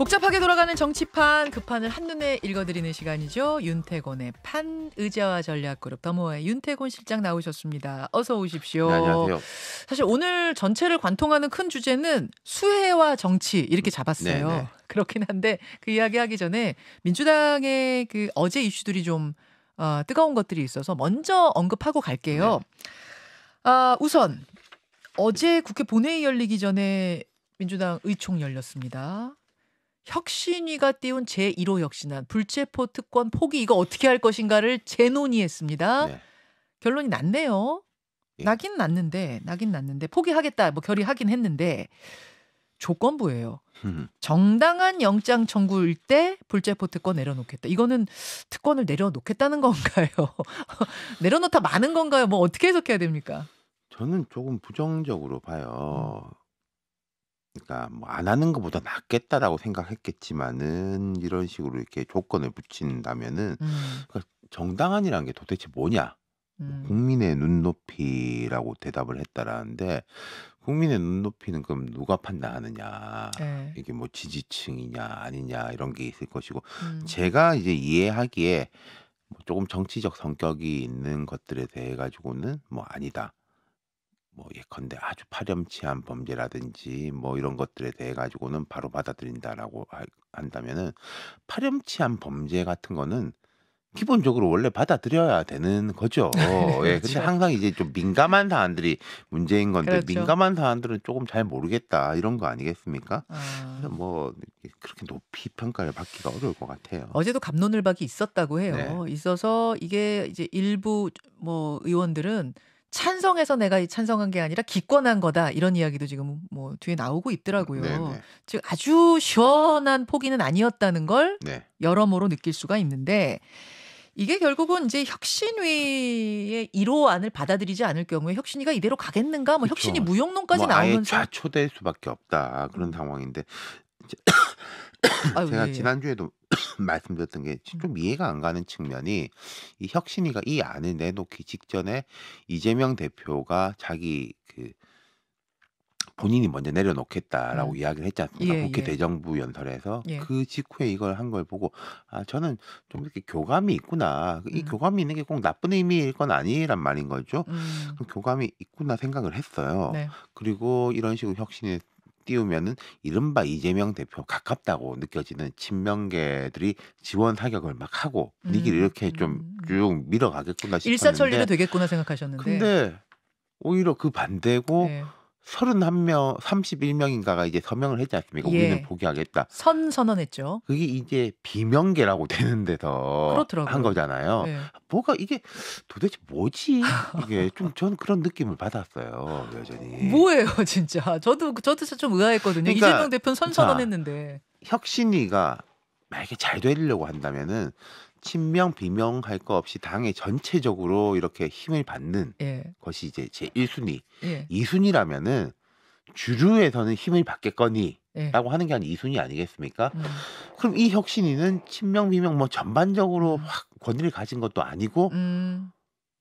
복잡하게 돌아가는 정치판 급판을 그 한눈에 읽어드리는 시간이죠. 윤태곤의 판 의자와 전략그룹 더모아의 윤태곤 실장 나오셨습니다. 어서 오십시오. 네, 안녕하세요. 사실 오늘 전체를 관통하는 큰 주제는 수혜와 정치 이렇게 잡았어요. 네, 네. 그렇긴 한데 그 이야기하기 전에 민주당의 그 어제 이슈들이 좀 어, 뜨거운 것들이 있어서 먼저 언급하고 갈게요. 네. 아, 우선 어제 국회 본회의 열리기 전에 민주당 의총 열렸습니다. 혁신위가 띄운 제1호 혁신안 불체포 특권 포기 이거 어떻게 할 것인가를 재논의했습니다. 네. 결론이 났네요. 예. 나긴 났는데 나긴 났는데 포기하겠다 뭐 결의하긴 했는데 조건부예요. 정당한 영장 청구일 때 불체포 특권 내려놓겠다. 이거는 특권을 내려놓겠다는 건가요? 내려놓다 많은 건가요? 뭐 어떻게 해석해야 됩니까? 저는 조금 부정적으로 봐요. 음. 그러니까 뭐 안 하는 것보다 낫겠다라고 생각했겠지만은 이런 식으로 이렇게 조건을 붙인다면은 음. 그러니까 정당한이라는 게 도대체 뭐냐? 뭐 음. 국민의 눈높이라고 대답을 했다라는데 국민의 눈높이는 그럼 누가 판단하느냐 네. 이게 뭐 지지층이냐 아니냐 이런 게 있을 것이고 음. 제가 이제 이해하기에 뭐 조금 정치적 성격이 있는 것들에 대해 가지고는 뭐 아니다 뭐 예컨대 아주 파렴치한 범죄라든지 뭐 이런 것들에 대해 가지고는 바로 받아들인다라고 한다면은 파렴치한 범죄 같은 거는 기본적으로 원래 받아들여야 되는 거죠. 네, 예. 근데 그렇죠. 항상 이제 좀 민감한 사안들이 문제인 건데 그렇죠. 민감한 사안들은 조금 잘 모르겠다 이런 거 아니겠습니까? 아. 그뭐 그렇게 높이 평가를 받기가 어려울 것 같아요. 어제도 갑론을박이 있었다고 해요. 네. 있어서 이게 이제 일부 뭐 의원들은 찬성해서 내가 이 찬성한 게 아니라 기권한 거다 이런 이야기도 지금 뭐 뒤에 나오고 있더라고요. 네네. 즉 네. 아주 시원한 포기는 아니었다는 걸 네. 여러모로 느낄 수가 있는데 이게 결국은 이제 혁신위의 1호 안을 받아들이지 않을 경우에 혁신위가 이대로 가겠는가? 뭐 그쵸. 혁신이 무용론까지 뭐 나오면서 아예 초대할 수밖에 없다 그런 상황인데 아유, 제가 예. 예. 지난주에도 말씀드렸던 게좀 음. 이해가 안 가는 측면이 이 혁신이가 이 안을 내놓기 직전에 이재명 대표가 자기 그 본인이 먼저 내려놓겠다라고 음. 이야기를 했지 않습니까? 예, 국회 예. 대정부 연설에서 예. 그 직후에 이걸 한 걸 보고 아 저는 좀 이렇게 교감이 있구나 이 음. 교감이 있는 게 꼭 나쁜 의미일 건 아니란 말인 거죠. 음. 그럼 교감이 있구나 생각을 했어요. 네. 그리고 이런 식으로 혁신이 띄우면은 이른바 이재명 대표 가깝다고 느껴지는 친명계들이 지원 타격을 막 하고 분위기를 음, 이렇게 좀쭉 음. 밀어가겠구나 싶었는데 일사천리가 되겠구나 생각하셨는데 근데 오히려 그 반대고 네. 서른한 명 삼십일 명인가가 이제 서명을 했지 않습니까? 예. 우리는 포기하겠다. 선 선언했죠. 그게 이제 비명계라고 되는 데서 그렇더라고요. 한 거잖아요. 예. 뭐가 이게 도대체 뭐지? 이게 좀 전 그런 느낌을 받았어요. 여전히. 뭐예요, 진짜. 저도 저도 좀 의아했거든요. 그러니까, 이재명 대표는 선 선언했는데. 혁신이가 만약에 잘 되려고 한다면은 친명 비명할 거 없이 당의 전체적으로 이렇게 힘을 받는 예. 것이 이제 제 1순위. 예. 2순위라면은 주류에서는 힘을 받겠거니 예. 라고 하는 게한 2순위 아니겠습니까? 음. 그럼 이 혁신위는 친명 비명 뭐 전반적으로 음. 확 권위를 가진 것도 아니고 음.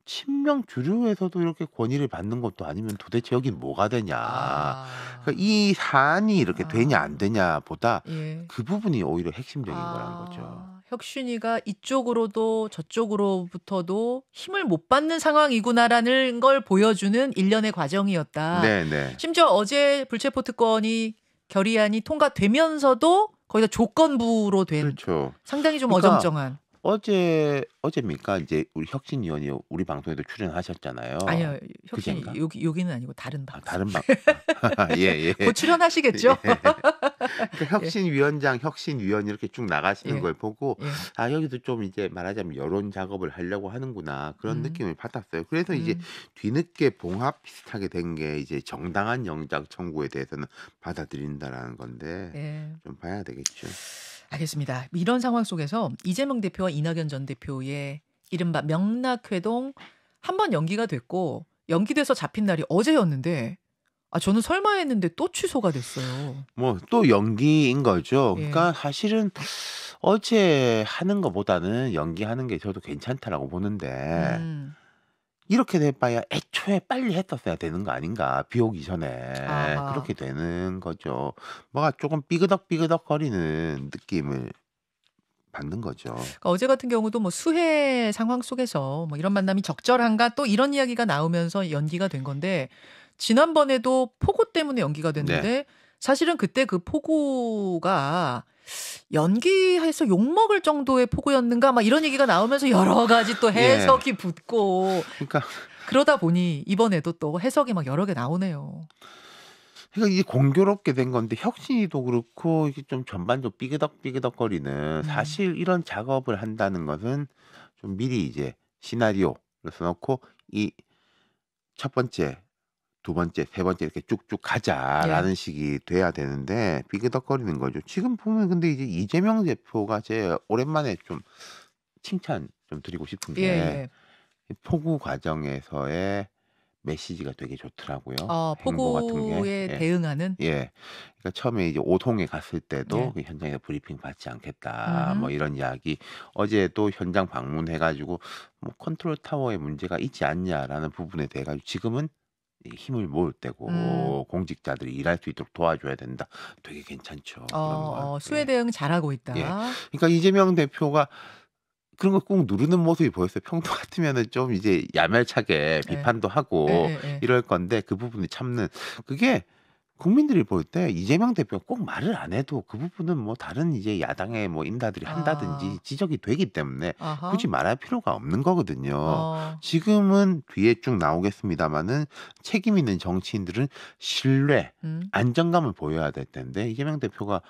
친명 주류에서도 이렇게 권위를 받는 것도 아니면 도대체 여기 뭐가 되냐. 아. 그러니까 이 사안이 이렇게 아. 되냐 안 되냐보다 예. 그 부분이 오히려 핵심적인 아. 거는 거죠. 혁신이가 이쪽으로도 저쪽으로부터도 힘을 못 받는 상황이구나라는 걸 보여주는 일련의 과정이었다. 네네. 네. 심지어 어제 불체포특권이 결의안이 통과되면서도 거기다 조건부로 된 그렇죠. 상당히 좀 그러니까 어정쩡한. 어제 어제입니까? 이제 우리 혁신 위원이 우리 방송에도 출연하셨잖아요. 아니요. 혁신 그 여기 여기는 아니고 다른 방. 아, 다른 방. 아, 예, 예. 곧 출연하시겠죠? 예. 그러니까 예. 혁신 위원장, 혁신 위원 이렇게 쭉 나가시는 예. 걸 보고 예. 아, 여기도 좀 이제 말하자면 여론 작업을 하려고 하는구나. 그런 음. 느낌을 받았어요. 그래서 이제 음. 뒤늦게 봉합 비슷하게 된 게 이제 정당한 영장 청구에 대해서는 받아들인다라는 건데 예. 좀 봐야 되겠죠. 알겠습니다. 이런 상황 속에서 이재명 대표와 이낙연 전 대표의 이른바 명락회동 한번 연기가 됐고 연기돼서 잡힌 날이 어제였는데 아 저는 설마 했는데 또 취소가 됐어요. 뭐 또 연기인 거죠. 예. 그러니까 예. 사실은 어제 하는 것보다는 연기하는 게 저도 괜찮다라고 보는데 음. 이렇게 돼봐야 애초에 빨리 했었어야 되는 거 아닌가 비 오기 전에 아하. 그렇게 되는 거죠. 뭐가 조금 삐그덕삐그덕 거리는 느낌을 받는 거죠. 그러니까 어제 같은 경우도 뭐 수해 상황 속에서 뭐 이런 만남이 적절한가 또 이런 이야기가 나오면서 연기가 된 건데 지난번에도 폭우 때문에 연기가 됐는데 네. 사실은 그때 그 폭우가 연기해서 욕먹을 정도의 폭우였는가 막 이런 얘기가 나오면서 여러 가지 또 예. 해석이 예. 붙고 그러니까 그러다 보니 이번에도 또 해석이 막 여러 개 나오네요. 그러니까 이게 공교롭게 된 건데 혁신이도 그렇고 이게 좀 전반적으로 삐그덕삐그덕거리는 음. 사실 이런 작업을 한다는 것은 좀 미리 이제 시나리오를 써놓고 이 첫 번째 두 번째, 세 번째 이렇게 쭉쭉 예. 가자라는 예. 식이 돼야 되는데 비그덕거리는 거죠. 지금 보면 근데 이제 이재명 대표가 제 오랜만에 좀 칭찬 좀 드리고 싶은 게 예, 예. 포구 과정에서의 메시지가 되게 좋더라고요. 어, 포고에 같은 게. 예. 대응하는. 예. 그러니까 처음에 이제 오동에 갔을 때도 예. 그 현장에서 브리핑 받지 않겠다. 음. 뭐 이런 이야기. 어제 도 현장 방문해가지고 뭐 컨트롤 타워에 문제가 있지 않냐라는 부분에 대해 가지고 지금은 힘을 모을 때고 음. 공직자들이 일할 수 있도록 도와줘야 된다. 되게 괜찮죠. 어, 어, 예. 수혜 대응 잘하고 있다. 예. 그러니까 이재명 대표가 그런 걸 꾹 누르는 모습이 보였어요. 평소 같으면은 좀 이제 야멸차게 예. 비판도 하고 네, 네, 이럴 건데 그 부분이 참는 그게 국민들이 볼 때 이재명 대표가 꼭 말을 안 해도 그 부분은 뭐 다른 이제 야당의 뭐인사들이 한다든지 아. 지적이 되기 때문에 아하. 굳이 말할 필요가 없는 거거든요. 어. 지금은 뒤에 쭉 나오겠습니다만은 책임 있는 정치인들은 신뢰, 음. 안정감을 보여야 될 텐데 이재명 대표가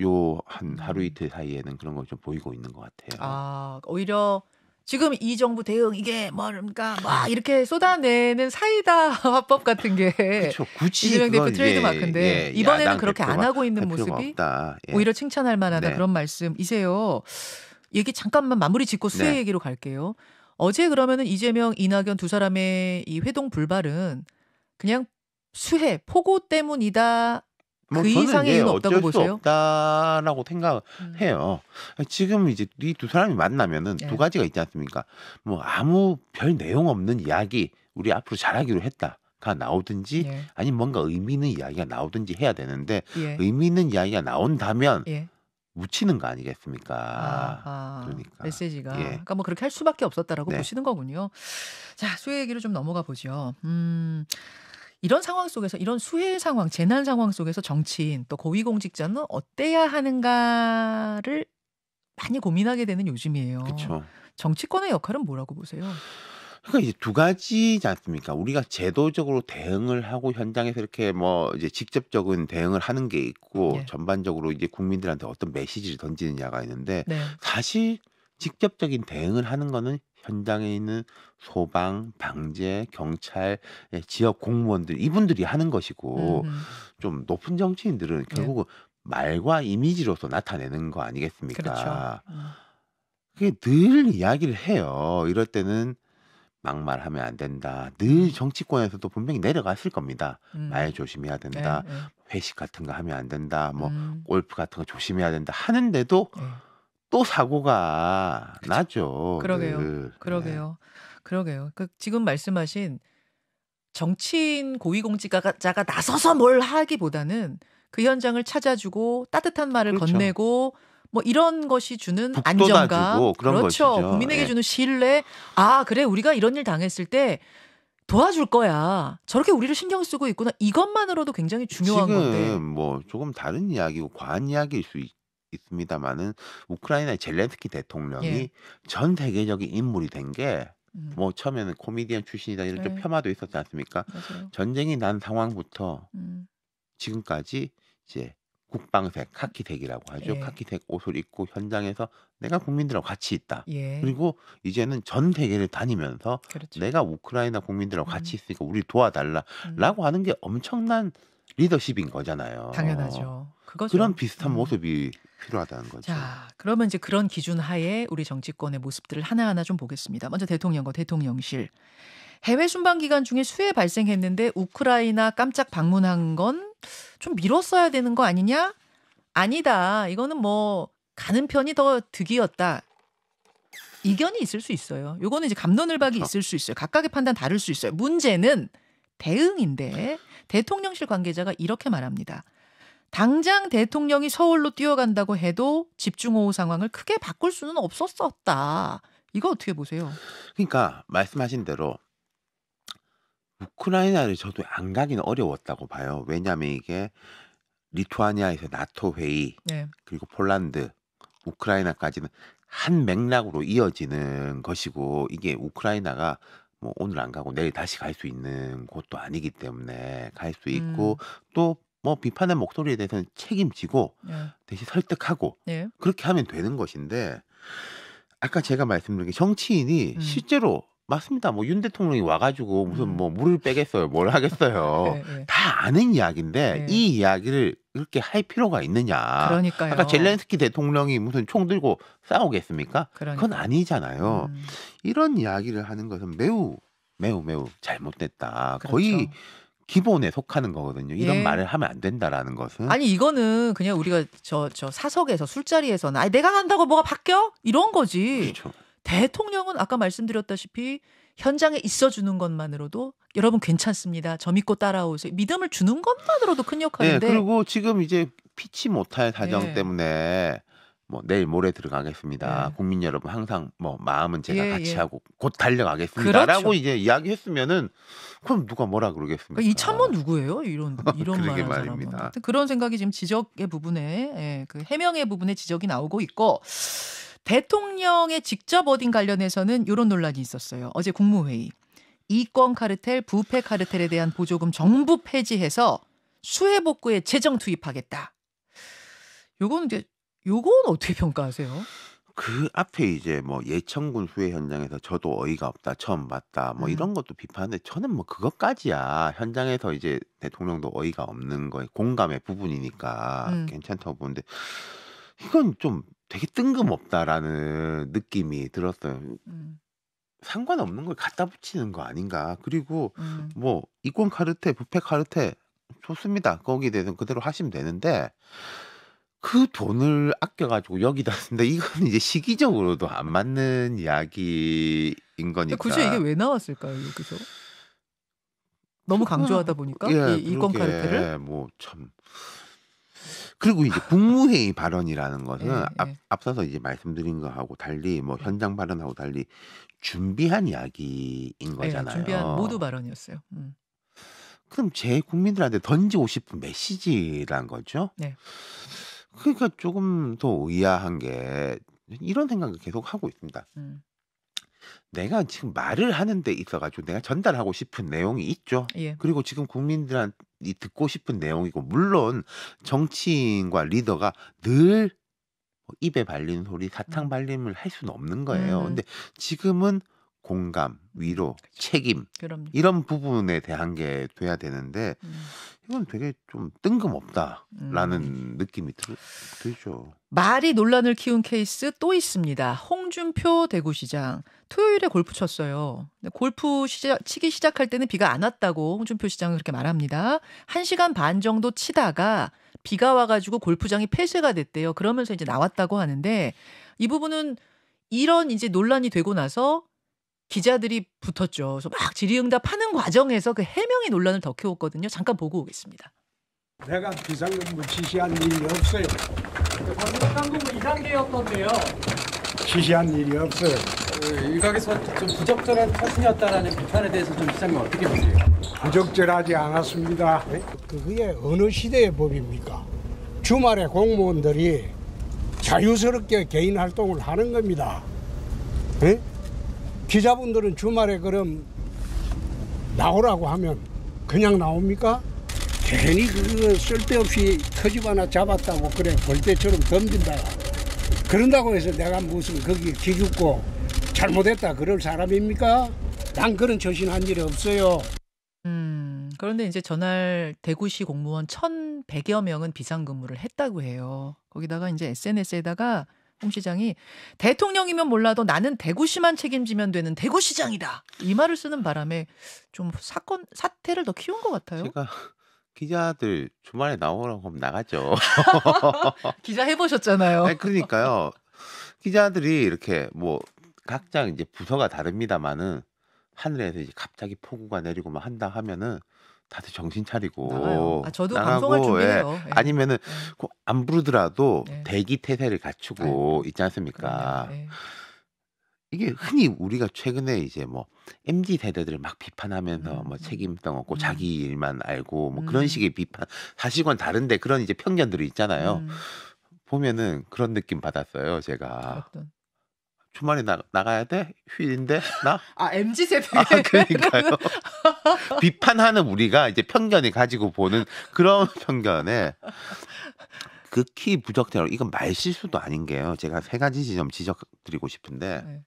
요 한 하루 음. 이틀 사이에는 그런 걸 좀 보이고 있는 것 같아요. 아, 오히려 지금 이 정부 대응 이게 뭐랍니까? 막 뭐 이렇게 쏟아내는 사이다 화법 같은 게 그렇죠. 굳이 이재명 대표 트레이드 마크인데 예, 예, 이번에는 그렇게 안 하고 있는 모습이 예. 오히려 칭찬할 만하다 네. 그런 말씀. 이세요. 얘기 잠깐만 마무리 짓고 수혜 네. 얘기로 갈게요. 어제 그러면은 이재명, 이낙연 두 사람의 이 회동 불발은 그냥 수혜 폭우 때문이다 뭐그 저는 이상의 예, 이 없다고 어쩔 보세요? 수 없다라고 생각해요. 음. 지금 이제 이 두 사람이 만나면은 네. 두 가지가 있지 않습니까? 뭐 아무 별 내용 없는 이야기 우리 앞으로 잘하기로 했다. 가 나오든지 예. 아니면 뭔가 의미 있는 이야기가 나오든지 해야 되는데 예. 의미 있는 이야기가 나온다면 예. 묻히는 거 아니겠습니까? 아, 아, 그러니까 메시지가 예. 그러니까 뭐 그렇게 할 수밖에 없었다라고 네. 보시는 거군요. 자, 수혜 얘기를 좀 넘어가 보죠. 음. 이런 상황 속에서 이런 수해 상황, 재난 상황 속에서 정치인 또 고위공직자는 어때야 하는가를 많이 고민하게 되는 요즘이에요. 그쵸. 정치권의 역할은 뭐라고 보세요? 그러니까 이제 두 가지지 않습니까? 우리가 제도적으로 대응을 하고 현장에서 이렇게 뭐 이제 직접적인 대응을 하는 게 있고 네. 전반적으로 이제 국민들한테 어떤 메시지를 던지느냐가 있는데 네. 사실 직접적인 대응을 하는 거는 현장에 있는 소방, 방재, 경찰, 예, 지역 공무원들 이분들이 하는 것이고 음좀 높은 정치인들은 네. 결국은 말과 이미지로서 나타내는 거 아니겠습니까? 그렇죠. 어. 그게 늘 이야기를 해요. 이럴 때는 막말하면 안 된다. 늘 음. 정치권에서도 분명히 내려갔을 겁니다. 음. 말 조심해야 된다. 네, 네. 회식 같은 거 하면 안 된다. 뭐 음. 골프 같은 거 조심해야 된다. 하는데도 네. 또 사고가 그쵸. 나죠. 그러게요. 늘. 그, 그러게요. 네. 그러게요. 그 지금 말씀하신 정치인 고위공직자가 나서서 뭘 하기보다는 그 현장을 찾아주고 따뜻한 말을 그렇죠. 건네고 뭐 이런 것이 주는 안정감, 그렇죠. 것이죠. 국민에게 예. 주는 신뢰. 아 그래 우리가 이런 일 당했을 때 도와줄 거야. 저렇게 우리를 신경 쓰고 있구나. 이것만으로도 굉장히 중요한 지금 건데. 지금 뭐 조금 다른 이야기고 과한 이야기일 수 있, 있습니다만은 우크라이나의 젤렌스키 대통령이 예. 전 세계적인 인물이 된게 음. 뭐 처음에는 코미디언 출신이다 이런 좀 네. 폄하도 있었지 않습니까? 맞아요. 전쟁이 난 상황부터 음. 지금까지 이제 국방색 카키색이라고 하죠. 예. 카키색 옷을 입고 현장에서 내가 국민들하고 같이 있다. 예. 그리고 이제는 전 세계를 다니면서 그렇죠. 내가 우크라이나 국민들하고 같이 음. 있으니까 우리 도와달라라고 음. 하는 게 엄청난 리더십인 거잖아요. 당연하죠. 그거죠. 그런 비슷한 음. 모습이 필요하다는 거죠. 자, 그러면 이제 그런 기준 하에 우리 정치권의 모습들을 하나하나 좀 보겠습니다. 먼저 대통령과 대통령실. 해외 순방 기간 중에 수해 발생했는데 우크라이나 깜짝 방문한 건 좀 미뤘어야 되는 거 아니냐? 아니다. 이거는 뭐 가는 편이 더 득이었다. 이견이 있을 수 있어요. 요거는 이제 감론을박이 그렇죠. 있을 수 있어요. 각각의 판단 다를 수 있어요. 문제는 대응인데 대통령실 관계자가 이렇게 말합니다. 당장 대통령이 서울로 뛰어간다고 해도 집중호우 상황을 크게 바꿀 수는 없었었다. 이거 어떻게 보세요? 그러니까 말씀하신 대로 우크라이나를 저도 안 가기는 어려웠다고 봐요. 왜냐하면 이게 리투아니아에서 나토 회의 네. 그리고 폴란드 우크라이나까지는 한 맥락으로 이어지는 것이고 이게 우크라이나가 뭐 오늘 안 가고 내일 다시 갈 수 있는 곳도 아니기 때문에 갈 수 있고 음. 또뭐 비판의 목소리에 대해서는 책임지고 네. 대신 설득하고 네. 그렇게 하면 되는 것인데 아까 제가 말씀드린 게 정치인이 음. 실제로 맞습니다. 뭐 윤 대통령이 와가지고 무슨 음. 뭐 물을 빼겠어요, 뭘 하겠어요. 네, 네. 다 아는 이야기인데 네. 이 이야기를 그렇게 할 필요가 있느냐. 그러니까요. 아까 젤렌스키 대통령이 무슨 총 들고 싸우겠습니까? 그러니까. 그건 아니잖아요. 음. 이런 이야기를 하는 것은 매우 매우 매우 잘못됐다. 그렇죠. 거의 기본에 속하는 거거든요. 이런 예. 말을 하면 안 된다라는 것은 아니 이거는 그냥 우리가 저 저 사석에서 술자리에서는 아니 내가 간다고 뭐가 바뀌어 이런 거지. 그렇죠. 대통령은 아까 말씀드렸다시피 현장에 있어주는 것만으로도 여러분 괜찮습니다. 저 믿고 따라오세요. 믿음을 주는 것만으로도 큰 역할인데. 네, 그리고 지금 이제 피치 못할 사정 네. 때문에 뭐 내일 모레 들어가겠습니다. 네. 국민 여러분 항상 뭐 마음은 제가 예, 같이 예. 하고 곧 달려가겠습니다라고 그렇죠. 이제 이야기했으면은 그럼 누가 뭐라 그러겠습니까? 그러니까 이참모 누구예요? 이런 이런 말하는 말입니다. 사람은. 그런 생각이 지금 지적의 부분에 예, 그 해명의 부분에 지적이 나오고 있고 대통령의 직접 어딘 관련해서는 이런 논란이 있었어요. 어제 국무회의 이권 카르텔, 부패 카르텔에 대한 보조금 정부 폐지해서 수해 복구에 재정 투입하겠다. 요건 이제 요건 어떻게 평가하세요? 그 앞에 이제 뭐 예천군 후회 현장에서 저도 어이가 없다, 처음 봤다, 뭐 음. 이런 것도 비판하는데 저는 뭐 그것까지야 현장에서 이제 대통령도 어이가 없는 거에 공감의 부분이니까 음. 괜찮다고 보는데 이건 좀 되게 뜬금없다라는 느낌이 들었어요. 음. 상관없는 걸 갖다 붙이는 거 아닌가. 그리고 음. 뭐 이권 카르테, 부패 카르테 좋습니다. 거기에 대해서 그대로 하시면 되는데 그 돈을 아껴가지고 여기다 쓴다. 이건 이제 시기적으로도 안 맞는 이야기인 그 거니까. 굳이 이게 왜 나왔을까요 여기서? 너무 강조하다 보니까 예, 이, 이권 카르텔을 뭐참 그리고 이제 국무회의 발언이라는 것은 예, 앞, 예. 앞서서 이제 말씀드린 거하고 달리 뭐 현장 발언하고 달리 준비한 이야기인 예, 거잖아요. 준비한 모두 발언이었어요. 음. 그럼 제 국민들한테 던지고 싶은 메시지란 거죠. 네. 그러니까 조금 더 의아한 게 이런 생각을 계속 하고 있습니다. 음. 내가 지금 말을 하는 데 있어가지고 내가 전달하고 싶은 내용이 있죠. 예. 그리고 지금 국민들한테 듣고 싶은 내용이고 물론 정치인과 리더가 늘 뭐 입에 발리는 소리, 사탕 음. 발림을 할 수는 없는 거예요. 음. 근데 지금은 공감, 위로, 그렇 책임 그럼요. 이런 부분에 대한 게 돼야 되는데 음. 이건 되게 좀 뜬금없다라는 음. 느낌이 들, 들죠. 말이 논란을 키운 케이스 또 있습니다. 홍준표 대구시장 토요일에 골프 쳤어요. 골프 시작, 치기 시작할 때는 비가 안 왔다고 홍준표 시장은 그렇게 말합니다. 1시간 반 정도 치다가 비가 와가지고 골프장이 폐쇄가 됐대요. 그러면서 이제 나왔다고 하는데 이 부분은 이런 이제 논란이 되고 나서 기자들이 붙었죠. 그래서 막 질의응답하는 과정에서 그 해명의 논란을 더 키웠거든요. 잠깐 보고 오겠습니다. 내가 비상근무 지시한 일이 없어요. 비상 이단계였던데요. 지시한 일이 없어요. 일각에서 어, 좀 부적절한 처신이었다라는 비판에 대해서 좀 시장님 어떻게 보세요? 부적절하지 않았습니다. 그게 어느 시대의 법입니까? 주말에 공무원들이 자유스럽게 개인 활동을 하는 겁니다. 에? 예? 기자분들은 주말에 그럼 나오라고 하면 그냥 나옵니까? 괜히 그거 쓸데없이 터집 하나 잡았다고 그래 볼때처럼 덤진다. 그런다고 해서 내가 무슨 거기 기죽고 잘못했다 그럴 사람입니까? 난 그런 처신한 일이 없어요. 음, 그런데 이제 전날 대구시 공무원 1,100여 명은 비상근무를 했다고 해요. 거기다가 이제 SNS에다가 홍 시장이 대통령이면 몰라도 나는 대구시만 책임지면 되는 대구시장이다 이 말을 쓰는 바람에 좀 사건 사태를 더 키운 것 같아요. 제가 기자들 주말에 나오라고 하면 나가죠. 기자 해보셨잖아요. 아니, 그러니까요. 기자들이 이렇게 뭐 각자 이제 부서가 다릅니다만은 하늘에서 이제 갑자기 폭우가 내리고 막 한다 하면은 다들 정신 차리고 나가요. 아, 저도 나가고, 방송할 예. 준비해요. 예. 아니면은 네. 안 부르더라도 네. 대기 태세를 갖추고 있지 않습니까? 네. 이게 흔히 우리가 최근에 이제 뭐 MZ 세대들을 막 비판하면서 음. 뭐 음. 책임성 없고 음. 자기 일만 알고 뭐 음. 그런 식의 비판 사실과 다른데 그런 이제 편견들이 있잖아요. 음. 보면은 그런 느낌 받았어요, 제가. 어떤. 주말에 나, 나가야 돼? 휴일인데 나? 아 MZ 세대. 아, 그러니까요. 비판하는 우리가 이제 편견이 가지고 보는 그런 편견에 극히 부적절하고 이건 말실수도 아닌 게요. 제가 세 가지 지점 지적드리고 싶은데 네.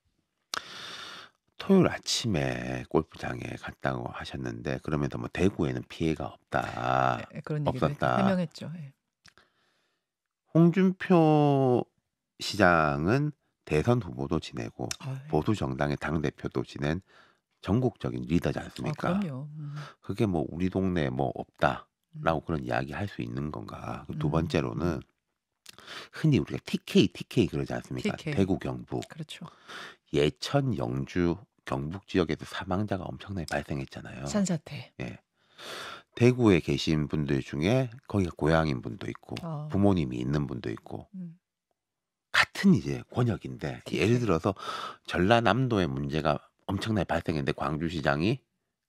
토요일 아침에 골프장에 갔다고 하셨는데 그러면서 뭐 대구에는 피해가 없다. 네, 그런 없었다. 해명했죠. 네. 홍준표 시장은 대선 후보도 지내고 아유. 예. 보수 정당의 당 대표도 지낸 전국적인 리더지 아, 않습니까? 아, 그럼요. 음. 그게 뭐 우리 동네 뭐 없다라고 음. 그런 이야기 할수 있는 건가? 그 두 음. 번째로는 흔히 우리가 TK TK 그러지 않습니까? TK. 대구 경북. 그렇죠. 예천 영주 경북 지역에서 사망자가 엄청나게 발생했잖아요. 산사태. 예. 대구에 계신 분들 중에 거기가 고향인 분도 있고 어. 부모님이 있는 분도 있고 음. 같은 이제 권역인데 그쵸. 네. 예를 들어서 전라남도의 문제가 엄청나게 발생했는데 광주시장이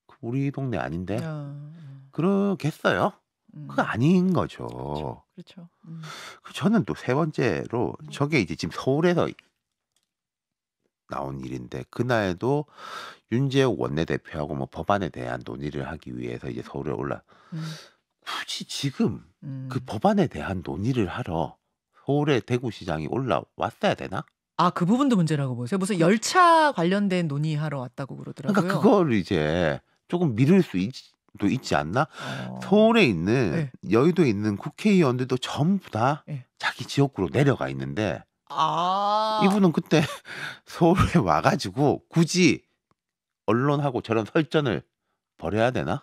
그 우리 동네 아닌데 어. 그러겠어요? 음. 그거 아닌 거죠. 그렇죠. 그렇죠. 음. 그 저는 또 세 번째로 음. 저게 이제 지금 서울에서 나온 일인데 그날도 윤재욱 원내대표하고 뭐 법안에 대한 논의를 하기 위해서 이제 서울에 올라 음. 굳이 지금 그 법안에 대한 논의를 하러 서울의 대구시장이 올라왔어야 되나? 아, 그 부분도 문제라고 보세요. 무슨 열차 관련된 논의하러 왔다고 그러니까 그러더라고요. 그러니까 그걸 이제 조금 미룰 수 있, 도 있지 않나? 어... 서울에 있는 네. 여의도에 있는 국회의원들도 전부 다 네. 자기 지역구로 내려가 있는데 아... 이분은 그때 서울에 와가지고 굳이 언론하고 저런 설전을 벌여야 되나?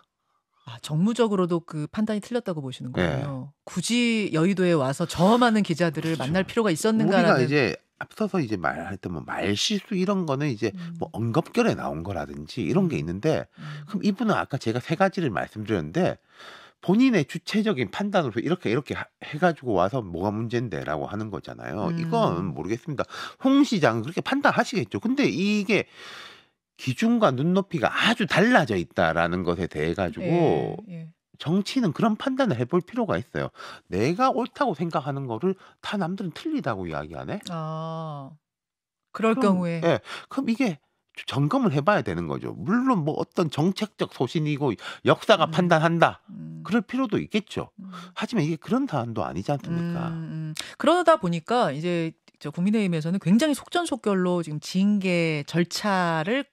아, 정무적으로도 그 판단이 틀렸다고 보시는 거예요. 네. 굳이 여의도에 와서 저 많은 기자들을 그렇죠. 만날 필요가 있었는가라는 우리가 이제 앞서서 이제 말했던 뭐 말실수 이런 거는 이제 음. 뭐 언급결에 나온 거라든지 이런 게 음. 있는데 음. 그럼 이분은 아까 제가 세 가지를 말씀드렸는데 본인의 주체적인 판단으로 이렇게 이렇게 해가지고 와서 뭐가 문제인데라고 하는 거잖아요. 음. 이건 모르겠습니다. 홍 시장 그렇게 판단하시겠죠. 근데 이게 기준과 눈높이가 아주 달라져 있다라는 것에 대해 가지고 예, 예. 정치는 그런 판단을 해볼 필요가 있어요. 내가 옳다고 생각하는 거를 다 남들은 틀리다고 이야기하네. 아, 그럴 그럼, 경우에. 예, 그럼 이게 점검을 해봐야 되는 거죠. 물론 뭐 어떤 정책적 소신이고 역사가 음, 판단한다. 음. 그럴 필요도 있겠죠. 음. 하지만 이게 그런 사안도 아니지 않습니까? 음, 음. 그러다 보니까 이제 저 국민의힘에서는 굉장히 속전속결로 지금 징계 절차를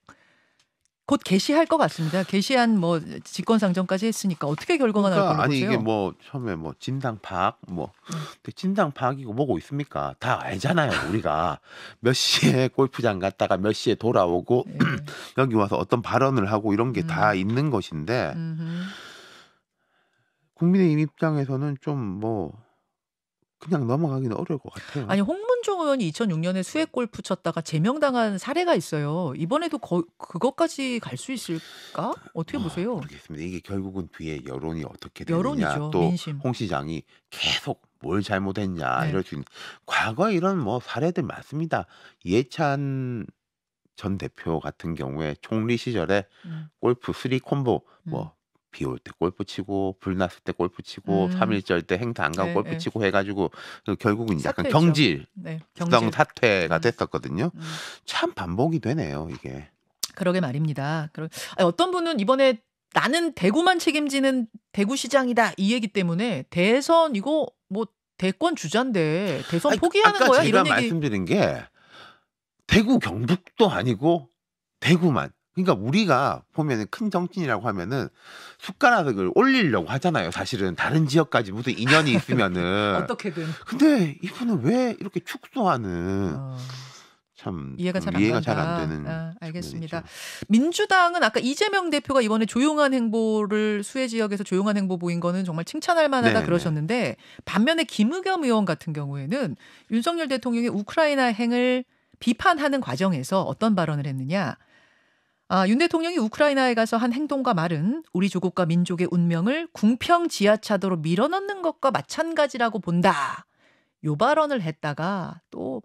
곧 개시할 것 같습니다. 개시한 뭐 직권 상정까지 했으니까 어떻게 결과가 그러니까 나올 거라고 아니 이게 뭐 처음에 뭐 진당 파악 뭐 근데 진당 파악이고 뭐고 있습니까? 다 알잖아요 우리가 몇 시에 골프장 갔다가 몇 시에 돌아오고 네. 여기 와서 어떤 발언을 하고 이런 게다 음. 있는 것인데 국민의 입장에서는 좀 뭐 그냥 넘어가기는 어려울 것 같아요. 아니 홍문 심은종 의원이 2006년에 수액 골프 쳤다가 제명당한 사례가 있어요. 이번에도 거, 그것까지 갈 수 있을까? 어떻게 아, 보세요? 모르겠습니다. 이게 결국은 뒤에 여론이 어떻게 되느냐 또홍 시장이 계속 뭘 잘못했냐 네. 이럴 수 있는 과거 이런 뭐 사례들 많습니다. 이찬전 대표 같은 경우에 총리 시절에 음. 골프 3 콤보 뭐 음. 비올때 골프 치고 불 났을 때 골프 치고 3일절 음. 때 행사 안 가고 네, 골프 네. 치고 네. 해가지고 그 결국은 약간 경질, 네, 경질. 사퇴가 음. 됐었거든요. 음. 참 반복이 되네요 이게. 그러게 말입니다. 그러... 아니, 어떤 분은 이번에 나는 대구만 책임지는 대구시장이다 이 얘기 때문에 대선 이거 뭐 대권 주자인데 대선 아니, 그 포기하는 거야 이런 얘기. 말씀드린 게 대구 경북도 아니고 대구만 그러니까 우리가 보면은 큰 정치인이라고 하면은 숟가락을 올리려고 하잖아요. 사실은 다른 지역까지 무슨 인연이 있으면은 어떻게든. 근데 이분은 왜 이렇게 축소하는 어. 참 이해가 잘 안 되는. 아, 알겠습니다. 측면이죠. 민주당은 아까 이재명 대표가 이번에 조용한 행보를 수해 지역에서 조용한 행보 보인 거는 정말 칭찬할 만하다 네네. 네. 그러셨는데 반면에 김의겸 의원 같은 경우에는 윤석열 대통령의 우크라이나 행을 비판하는 과정에서 어떤 발언을 했느냐? 아, 윤 대통령이 우크라이나에 가서 한 행동과 말은 우리 조국과 민족의 운명을 궁평 지하차도로 밀어넣는 것과 마찬가지라고 본다. 요 발언을 했다가 또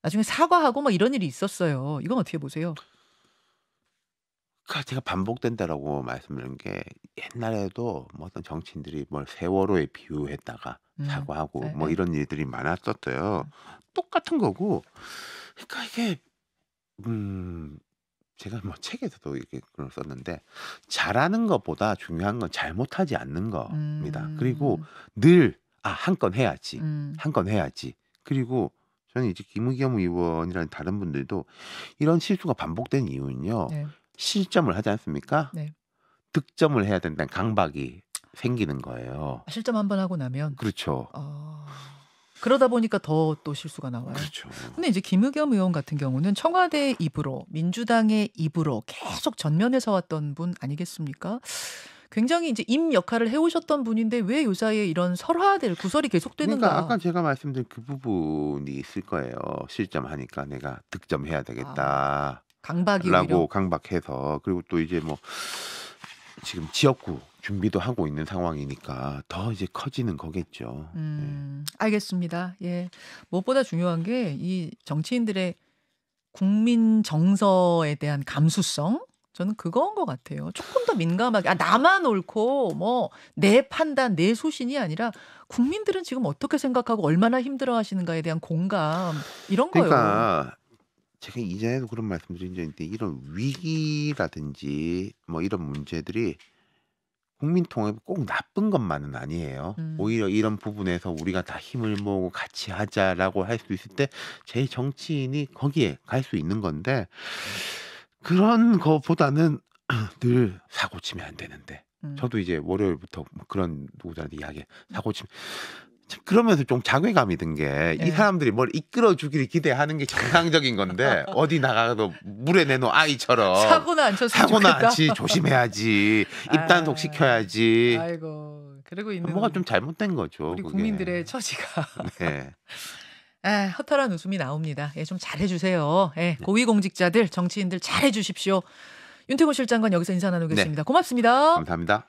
나중에 사과하고 뭐 이런 일이 있었어요. 이건 어떻게 보세요? 그 제가 반복된다라고 말씀드린 게 옛날에도 뭐 어떤 정치인들이 뭘 세월호에 비유했다가 음, 사과하고 네, 뭐 네. 이런 일들이 많았었어요. 음. 똑같은 거고. 그러니까 이게 음 제가 뭐 책에서도 이렇게 글을 썼는데 잘하는 것보다 중요한 건 잘못하지 않는 겁니다. 음. 그리고 늘아한 건 해야지, 음. 한건 해야지. 그리고 저는 이제 김의겸 의원이라는 다른 분들도 이런 실수가 반복된 이유는요. 네. 실점을 하지 않습니까? 네. 득점을 해야 된다는 강박이 생기는 거예요. 실점 한 번 하고 나면 그렇죠. 어... 그러다 보니까 더 또 실수가 나와요. 그렇죠. 근데 이제 김의겸 의원 같은 경우는 청와대 입으로 민주당의 입으로 계속 전면에서 왔던 분 아니겠습니까? 굉장히 이제 임 역할을 해오셨던 분인데 왜 요사이에 이런 설화될 구설이 계속되는가? 그러니까 아까 제가 말씀드린 그 부분이 있을 거예요. 실점하니까 내가 득점해야 되겠다. 아, 강박이라고 강박해서 그리고 또 이제 뭐 지금 지역구 준비도 하고 있는 상황이니까 더 이제 커지는 거겠죠. 음, 네. 알겠습니다. 예. 무엇보다 중요한 게 이 정치인들의 국민 정서에 대한 감수성 저는 그거인 것 같아요. 조금 더 민감하게 아 나만 옳고 뭐 내 판단 내 소신이 아니라 국민들은 지금 어떻게 생각하고 얼마나 힘들어하시는가에 대한 공감 이런 거예요. 그러니까 제가 이전에도 그런 말씀드린 적있는데 이런 위기라든지 뭐 이런 문제들이 국민 통합이 꼭 나쁜 것만은 아니에요. 음. 오히려 이런 부분에서 우리가 다 힘을 모으고 같이 하자라고 할 수 있을 때 제 정치인이 거기에 갈 수 있는 건데 그런 것보다는늘 사고 치면 안 되는데 음. 저도 이제 월요일부터 뭐 그런 누구들한테 이야기 사고 치면 그러면서 좀 자괴감이 든 게이 네. 사람들이 뭘 이끌어 주기를 기대하는 게 정상적인 건데 어디 나가도 물에 내놓은 아이처럼 사고나 안쳤으 사고나 안 조심해야지 입단속 시켜야지 아이고 그리고 있는 뭐가 좀 잘못된 거죠 우리 그게. 국민들의 처지가 네. 아, 허탈한 웃음이 나옵니다. 예, 좀 잘해주세요. 예, 네. 고위공직자들, 정치인들 잘해주십시오. 윤태곤 실장과 여기서 인사 나누겠습니다. 네. 고맙습니다. 감사합니다.